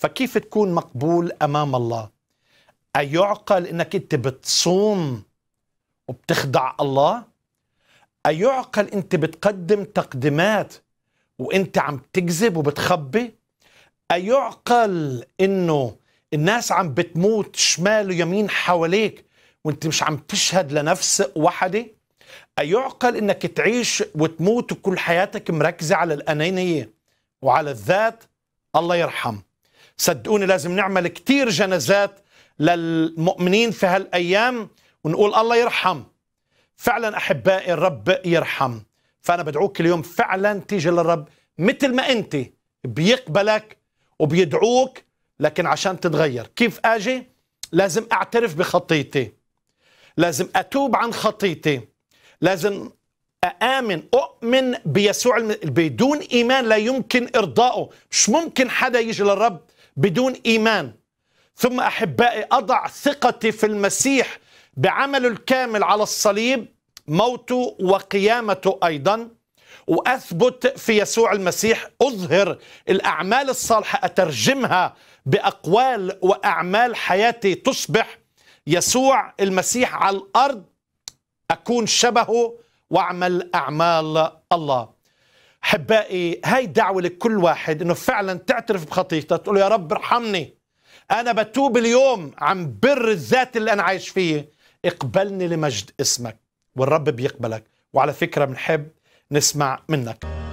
فكيف تكون مقبول امام الله ايعقل انك انت بتصوم وبتخدع الله ايعقل انت بتقدم تقديمات وانت عم تكذب وبتخبي ايعقل انه الناس عم بتموت شمال ويمين حواليك وانت مش عم تشهد لنفس وحده ايعقل انك تعيش وتموت وكل حياتك مركزه على الانانيه وعلى الذات الله يرحم صدقوني لازم نعمل كتير جنازات للمؤمنين في هالأيام ونقول الله يرحم فعلا أحبائي الرب يرحم فأنا بدعوك اليوم فعلا تيجي للرب مثل ما أنت بيقبلك وبيدعوك لكن عشان تتغير كيف أجي لازم أعترف بخطيتي لازم أتوب عن خطيتي لازم أآمن أؤمن بيسوع بدون إيمان لا يمكن إرضائه مش ممكن حدا يجي للرب بدون إيمان ثم أحبائي أضع ثقتي في المسيح بعمله الكامل على الصليب موته وقيامته أيضا وأثبت في يسوع المسيح أظهر الأعمال الصالحة أترجمها بأقوال وأعمال حياتي تصبح يسوع المسيح على الأرض أكون شبهه وأعمل أعمال الله حبائي هاي دعوة لكل واحد انه فعلا تعترف بخطيئته تقول يا رب ارحمني انا بتوب اليوم عن بر الذات اللي انا عايش فيه اقبلني لمجد اسمك والرب بيقبلك وعلى فكرة بنحب نسمع منك